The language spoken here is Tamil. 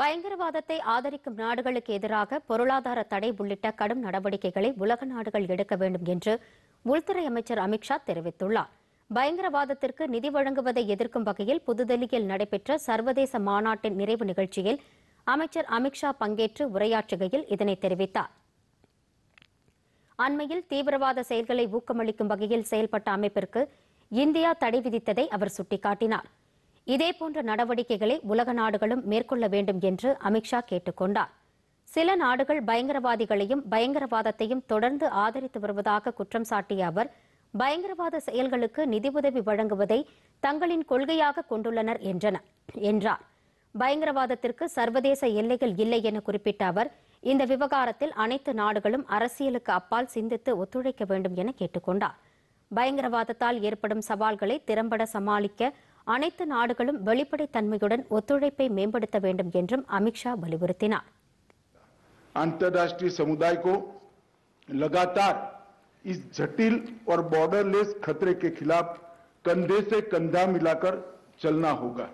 பயங்கரவாதத்தை ஆதரிக்கும் நாடுகளுக்கு எதிராக பொருளாதார தடை உள்ளிட்ட கடும் நடவடிக்கைகளை உலக நாடுகள் எடுக்க வேண்டும் என்று உள்துறை அமைச்சர் அமித்ஷா தெரிவித்துள்ளார் பயங்கரவாதத்திற்கு நிதி வழங்குவதை எதிர்க்கும் வகையில் புதுதில்லியில் நடைபெற்ற சர்வதேச மாநாட்டின் நிறைவு நிகழ்ச்சியில் அமைச்சர் அமித்ஷா பங்கேற்று உரையாற்றுகையில் இதனை தெரிவித்தார் அண்மையில் தீவிரவாத செயல்களை ஊக்கமளிக்கும் வகையில் செயல்பட்ட அமைப்பிற்கு இந்தியா தடை விதித்ததை அவர் சுட்டிக்காட்டினார் இதேபோன்ற நடவடிக்கைகளை உலக நாடுகளும் மேற்கொள்ள வேண்டும் என்று அமித்ஷா கேட்டுக்கொண்டார் சில நாடுகள் பயங்கரவாதிகளையும் பயங்கரவாதத்தையும் தொடர்ந்து ஆதரித்து வருவதாக குற்றம் சாட்டிய அவர் பயங்கரவாத செயல்களுக்கு நிதி உதவி வழங்குவதை தங்களின் கொள்கையாக கொண்டுள்ளனர் என்றனர் என்றார் பயங்கரவாதத்திற்கு சர்வதேச எல்லைகள் இல்லை என குறிப்பிட்ட அவர் இந்த விவகாரத்தில் அனைத்து நாடுகளும் அரசியலுக்கு அப்பால் சிந்தித்து ஒத்துழைக்க வேண்டும் என கேட்டுக்கொண்டார் பயங்கரவாதத்தால் ஏற்படும் சவால்களை திறம்பட சமாளிக்க அனைத்து நாடுகளும் வெளிப்படை தன்மையுடன் ஒத்துழைப்பை மேம்படுத்த வேண்டும் என்று அமிட்சா 바லிபுரத்தினார் சர்வதேச சமூகைக்கோ लगातार इस जटिल और बॉर्डरलेस खतरे के खिलाफ कंधे से कंधा मिलाकर चलना होगा